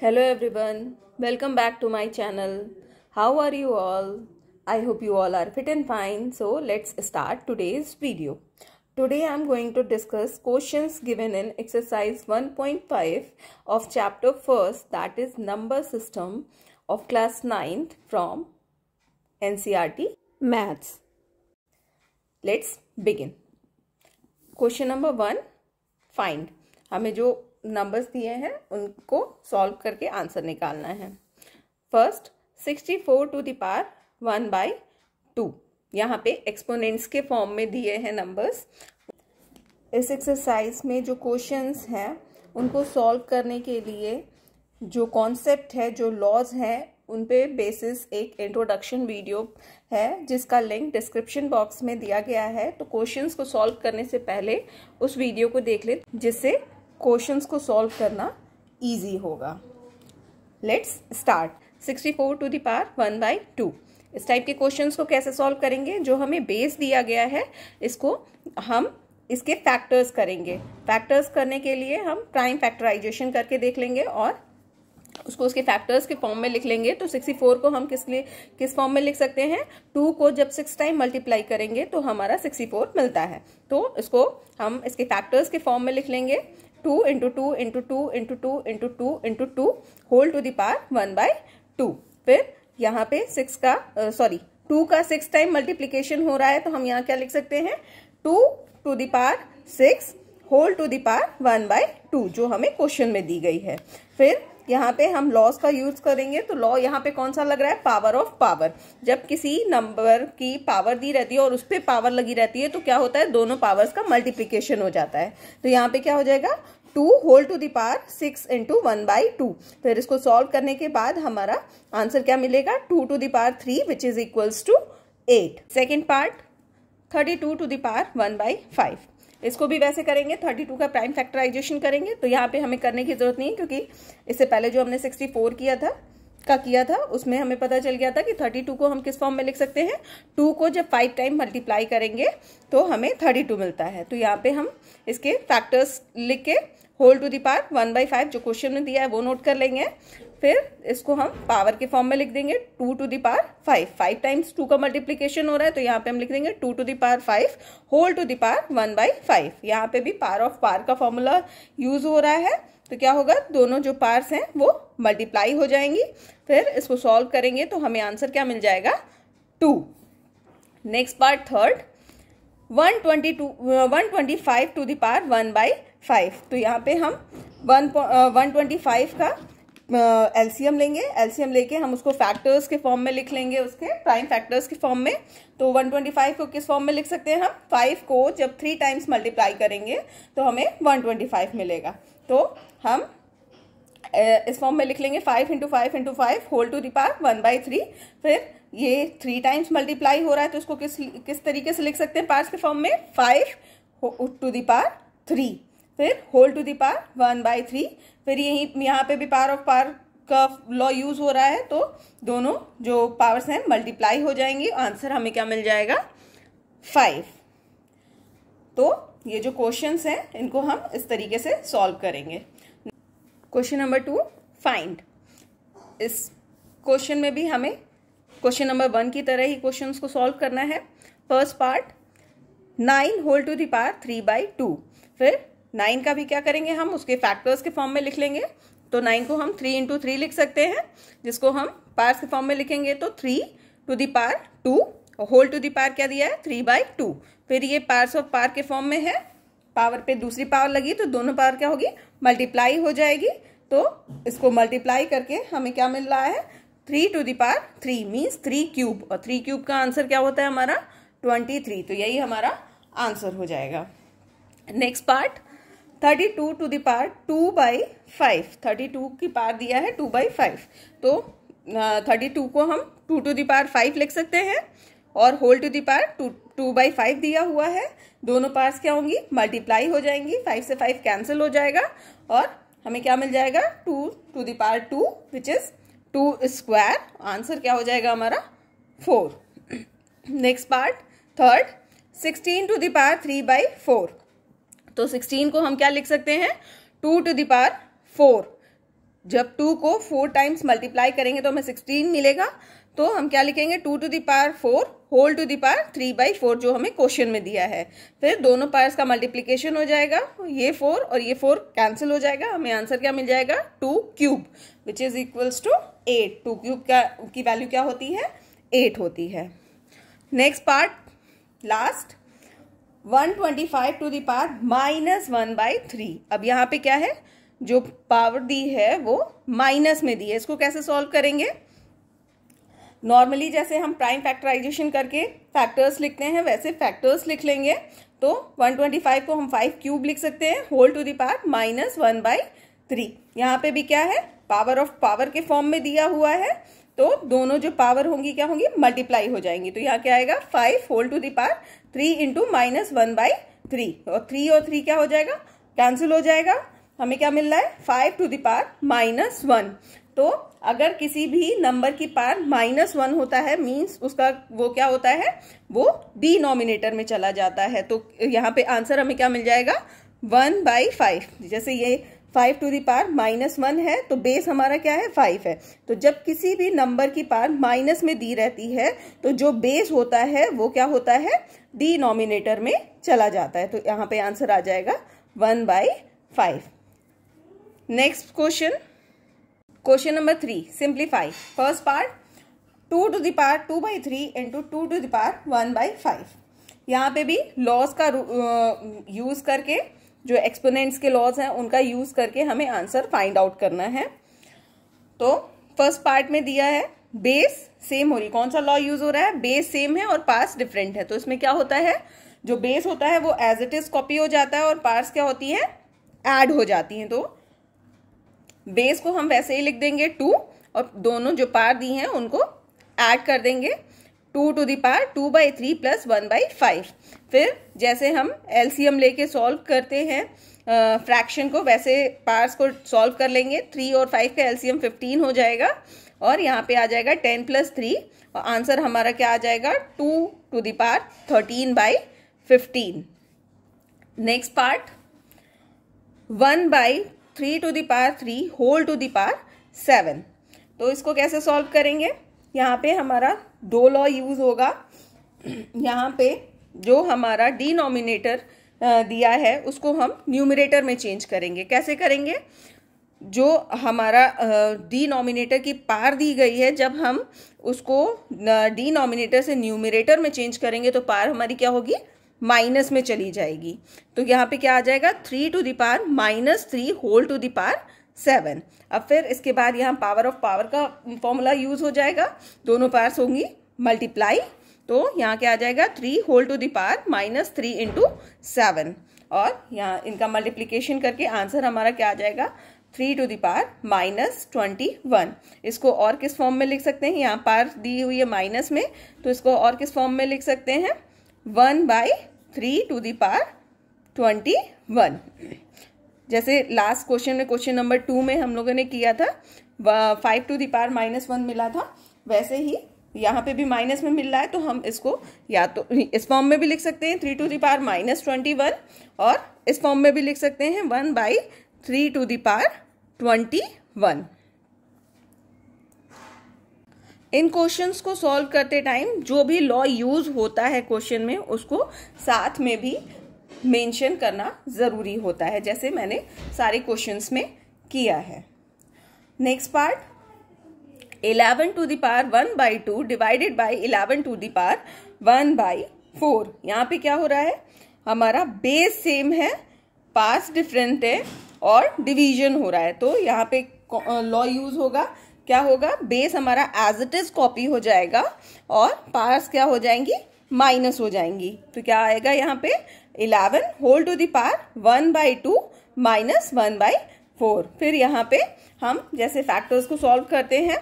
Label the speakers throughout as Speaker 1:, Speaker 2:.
Speaker 1: Hello everyone, welcome back to my channel. How are you all? I hope you all are fit and fine. So let's start today's video. Today I am going to discuss questions given in exercise 1.5 of chapter 1st that is number system of class 9th from NCRT Maths. Let's begin. Question number one: Find. हमें जो numbers दिए हैं उनको solve करके answer निकालना है first sixty four to power one by two यहाँ पे एक्सपोनेंट्स के फॉर्म में दिए हैं नंबर्स इस एक्सरसाइज में जो क्वेश्चंस हैं उनको सॉल्व करने के लिए जो कॉन्सेप्ट है जो लॉज हैं उन पे बेसिस एक इंट्रोडक्शन वीडियो है जिसका लिंक डिस्क्रिप्शन बॉक्स में दिया गया है तो क्वेश्चंस को सॉल्व करने से पहले उस वीडियो को देख लें जिससे क्वेश्चंस को सॉल्व करना ईजी होगा let's start sixty four to the power one by two इस टाइप के क्वेश्चंस को कैसे सॉल्व करेंगे जो हमें बेस दिया गया है इसको हम इसके फैक्टर्स करेंगे फैक्टर्स करने के लिए हम प्राइम फैक्टराइजेशन करके देख लेंगे और उसको उसके फैक्टर्स के फॉर्म में लिख लेंगे तो 64 को हम किस लिए किस फॉर्म में लिख सकते हैं टू को जब सिक्स टाइम मल्टीप्लाई करेंगे तो हमारा 64 मिलता है तो इसको हम इसके फैक्टर्स के फॉर्म में लिख लेंगे two into two into two into two into two into two whole to the power one by two फिर यहाँ पे सिक्स का सॉरी uh, टू का सिक्स टाइम मल्टीप्लीकेशन हो रहा है तो हम यहाँ क्या लिख सकते हैं two to the power six whole to the power one by two जो हमें क्वेश्चन में दी गई है फिर यहाँ पे हम लॉस का यूज करेंगे तो लॉ यहाँ पे कौन सा लग रहा है पावर ऑफ पावर जब किसी नंबर की पावर दी रहती है और उस पर पावर लगी रहती है तो क्या होता है दोनों पावर्स का मल्टीप्लीकेशन हो जाता है तो यहाँ पे क्या हो जाएगा two whole to the power six into one by two फिर इसको सॉल्व करने के बाद हमारा आंसर क्या मिलेगा two to the power three which is equals to eight second part thirty two to the power one by five इसको भी वैसे करेंगे 32 का प्राइम फैक्टराइजेशन करेंगे तो यहाँ पे हमें करने की जरूरत नहीं है क्योंकि इससे पहले जो हमने 64 किया था का किया था उसमें हमें पता चल गया था कि 32 को हम किस फॉर्म में लिख सकते हैं 2 को जब फाइव टाइम मल्टीप्लाई करेंगे तो हमें 32 मिलता है तो यहाँ पे हम इसके फैक्टर्स लिख के whole to the part one by five जो क्वेश्चन में दिया है वो नोट कर लेंगे फिर इसको हम पावर के फॉर्म में लिख देंगे two to the power five five times two का मल्टीप्लीकेशन हो रहा है तो यहाँ पे हम लिख देंगे two to the power five whole to the power one by five यहाँ पे भी पार ऑफ पार का फॉर्मूला यूज हो रहा है तो क्या होगा दोनों जो पार्स हैं वो मल्टीप्लाई हो जाएंगी फिर इसको सॉल्व करेंगे तो हमें आंसर क्या मिल जाएगा two next part third one twenty two one twenty five to the power one by five तो यहाँ पे हम वन वन ट्वेंटी फाइव का एलसीएम लेंगे एलसीएम लेके हम उसको फैक्टर्स के फॉर्म में लिख लेंगे उसके प्राइम फैक्टर्स के फॉर्म में तो 125 को किस फॉर्म में लिख सकते हैं हम फाइव को जब थ्री टाइम्स मल्टीप्लाई करेंगे तो हमें 125 मिलेगा तो हम इस फॉर्म में लिख लेंगे five into five into five whole to the power one by three फिर ये थ्री टाइम्स मल्टीप्लाई हो रहा है तो इसको किस किस तरीके से लिख सकते हैं पार्ट्स के फॉर्म में फाइव टू दावर थ्री फिर whole to the power one by three फिर यही यहाँ पे भी पार ऑफ पार का लॉ यूज हो रहा है तो दोनों जो पावर्स हैं मल्टीप्लाई हो जाएंगे आंसर हमें क्या मिल जाएगा फाइव तो ये जो क्वेश्चंस हैं इनको हम इस तरीके से सॉल्व करेंगे क्वेश्चन नंबर टू फाइंड इस क्वेश्चन में भी हमें क्वेश्चन नंबर वन की तरह ही क्वेश्चन को सॉल्व करना है first part nine whole to power three by two फिर नाइन का भी क्या करेंगे हम उसके फैक्टर्स के फॉर्म में लिख लेंगे तो नाइन को हम थ्री इंटू थ्री लिख सकते हैं जिसको हम पार्स के फॉर्म में लिखेंगे तो three to the power two whole to power क्या दिया है थ्री बाई टू फिर ये पार्स ऑफ पार के फॉर्म में है पावर पे दूसरी पावर लगी तो दोनों पावर क्या होगी मल्टीप्लाई हो जाएगी तो इसको मल्टीप्लाई करके हमें क्या मिल रहा है three to the power three means three cube और थ्री क्यूब का आंसर क्या होता है हमारा ट्वेंटी थ्री तो यही हमारा आंसर हो जाएगा next part thirty two to the power two by five thirty two की पार दिया है टू बाई फाइव तो थर्टी टू को हम टू टू दार फाइव लिख सकते हैं और whole to the power two two by five दिया हुआ है दोनों पार्ट्स क्या होंगी मल्टीप्लाई हो जाएंगी फाइव से फाइव कैंसिल हो जाएगा और हमें क्या मिल जाएगा two to the power two which is two square answer क्या हो जाएगा हमारा four next part third sixteen to the power three by four तो सिक्सटीन को हम क्या लिख सकते हैं टू टू दार फोर जब टू को फोर टाइम्स मल्टीप्लाई करेंगे तो हमें सिक्सटीन मिलेगा तो हम क्या लिखेंगे two to power four whole to the power three by four जो हमें क्वेश्चन में दिया है फिर दोनों पार्ट का मल्टीप्लीकेशन हो जाएगा ये फोर और ये फोर कैंसिल हो जाएगा हमें आंसर क्या मिल जाएगा two cube which is equals to eight two cube का की वैल्यू क्या होती है एट होती है next part last 125 to the power minus one by three अब यहाँ पे क्या है जो पावर दी है वो माइनस में दी है इसको कैसे सॉल्व करेंगे नॉर्मली जैसे हम प्राइम फैक्टराइजेशन करके फैक्टर्स लिखते हैं वैसे फैक्टर्स लिख लेंगे तो 125 को हम 5 क्यूब लिख सकते हैं whole to the power minus one by three यहाँ पे भी क्या है पावर ऑफ पावर के फॉर्म में दिया हुआ है तो दोनों जो पावर होंगी क्या होंगी मल्टीप्लाई हो जाएंगी तो यहाँ क्या आएगा five whole to the power three into minus one by three और थ्री और थ्री क्या हो जाएगा कैंसिल हो जाएगा हमें क्या मिल रहा है five to the power minus one तो अगर किसी भी नंबर की पार माइनस वन होता है मींस उसका वो क्या होता है वो डिनोमिनेटर में चला जाता है तो यहाँ पे आंसर हमें क्या मिल जाएगा वन बाई फाइव जैसे ये five to power minus one है तो बेस हमारा क्या है फाइव है तो जब किसी भी नंबर की पार माइनस में दी रहती है तो जो बेस होता है वो क्या होता है डी नॉमिनेटर में चला जाता है तो यहाँ पे आंसर आ जाएगा one by five next question question number three simplify first part two to the power two by three into two to the power one by five यहाँ पे भी लॉस का यूज करके जो एक्सपोनेंट्स के लॉज हैं उनका यूज करके हमें आंसर फाइंड आउट करना है तो फर्स्ट पार्ट में दिया है बेस सेम हो रही कौन सा लॉ यूज हो रहा है बेस सेम है और पास डिफरेंट है तो इसमें क्या होता है जो बेस होता है वो एज इट इज कॉपी हो जाता है और पार्स क्या होती है एड हो जाती है तो बेस को हम वैसे ही लिख देंगे टू और दोनों जो पार दी हैं उनको एड कर देंगे two to the power two by three plus one by five फिर जैसे हम एलसीएम लेके सॉल्व करते हैं फ्रैक्शन को वैसे पार्स को सॉल्व कर लेंगे थ्री और फाइव का एलसीएम फिफ्टीन हो जाएगा और यहाँ पे आ जाएगा टेन प्लस थ्री और आंसर हमारा क्या आ जाएगा two to the power thirteen by fifteen next part one by three to the power three whole to the power seven तो इसको कैसे सॉल्व करेंगे यहाँ पे हमारा दो लॉ यूज होगा यहाँ पे जो हमारा डिनोमिनेटर दिया है उसको हम न्यूमिनेटर में चेंज करेंगे कैसे करेंगे जो हमारा डिनोमिनेटर की पार दी गई है जब हम उसको डिनोमिनेटर से न्यूमिनेटर में चेंज करेंगे तो पार हमारी क्या होगी माइनस में चली जाएगी तो यहाँ पे क्या आ जाएगा three to the power minus three whole to the power seven अब फिर इसके बाद यहाँ पावर ऑफ पावर का फॉर्मूला यूज हो जाएगा दोनों पार्स होंगी मल्टीप्लाई तो यहाँ क्या आ जाएगा three whole to the power minus three into seven और यहाँ इनका मल्टीप्लीकेशन करके आंसर हमारा क्या आ जाएगा three to the power minus twenty one इसको और किस फॉर्म में लिख सकते हैं यहाँ पार दी हुई है माइनस में तो इसको और किस फॉर्म में लिख सकते हैं one by three to the power twenty one जैसे लास्ट क्वेश्चन में क्वेश्चन नंबर टू में हम लोगों ने किया था five to the power minus one मिला था वैसे ही यहाँ पे भी माइनस में मिल रहा है तो हम इसको या तो इस फॉर्म में भी लिख सकते हैं three to the power minus twenty one और इस फॉर्म में भी लिख सकते हैं one by three to the power twenty one इन क्वेश्चंस को सॉल्व करते टाइम जो भी लॉ यूज होता है क्वेश्चन में उसको साथ में भी मेंशन करना ज़रूरी होता है जैसे मैंने सारे क्वेश्चंस में किया है next part eleven to the power one by two divided by eleven to the power one by four यहाँ पे क्या हो रहा है हमारा बेस सेम है पास डिफरेंट है और डिवीजन हो रहा है तो यहाँ पे लॉ यूज़ होगा क्या होगा बेस हमारा एज इट इज कॉपी हो जाएगा और पार्स क्या हो जाएंगी माइनस हो जाएंगी तो क्या आएगा यहाँ पे eleven whole to the power one by two minus one by four फिर यहाँ पे हम जैसे फैक्टर्स को सॉल्व करते हैं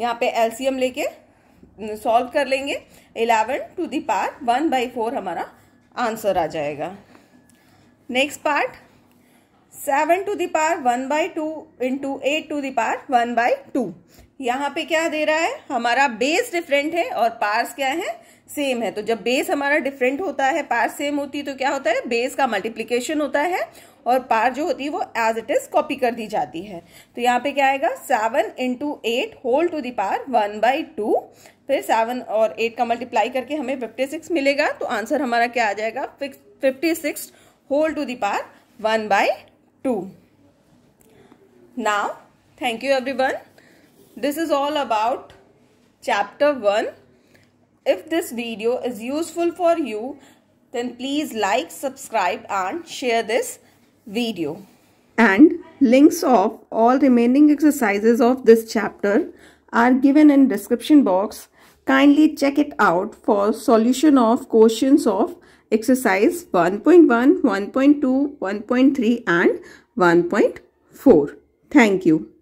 Speaker 1: यहाँ पे एलसीएम लेके सॉल्व कर लेंगे eleven to the power one by four हमारा आंसर आ जाएगा next part seven to the power one by two into eight to the power one by two यहाँ पे क्या दे रहा है हमारा बेस डिफरेंट है और पार्स क्या है सेम है तो जब बेस हमारा डिफरेंट होता है पार्स सेम होती है तो क्या होता है बेस का मल्टीप्लीकेशन होता है और पार जो होती है वो एज इट इज कॉपी कर दी जाती है तो यहाँ पे क्या आएगा seven into eight whole to the power one by two फिर सेवन और एट का मल्टीप्लाई करके हमें फिफ्टी सिक्स मिलेगा तो आंसर हमारा क्या आ जाएगा fifty six whole to the power one by 2. Now, thank you everyone. This is all about chapter 1. If this video is useful for you, then please like, subscribe and share this video. And links of all remaining exercises of this chapter are given in description box. Kindly check it out for solution of questions of exercise 1.1, 1.2, 1.3 and 1.4. Thank you.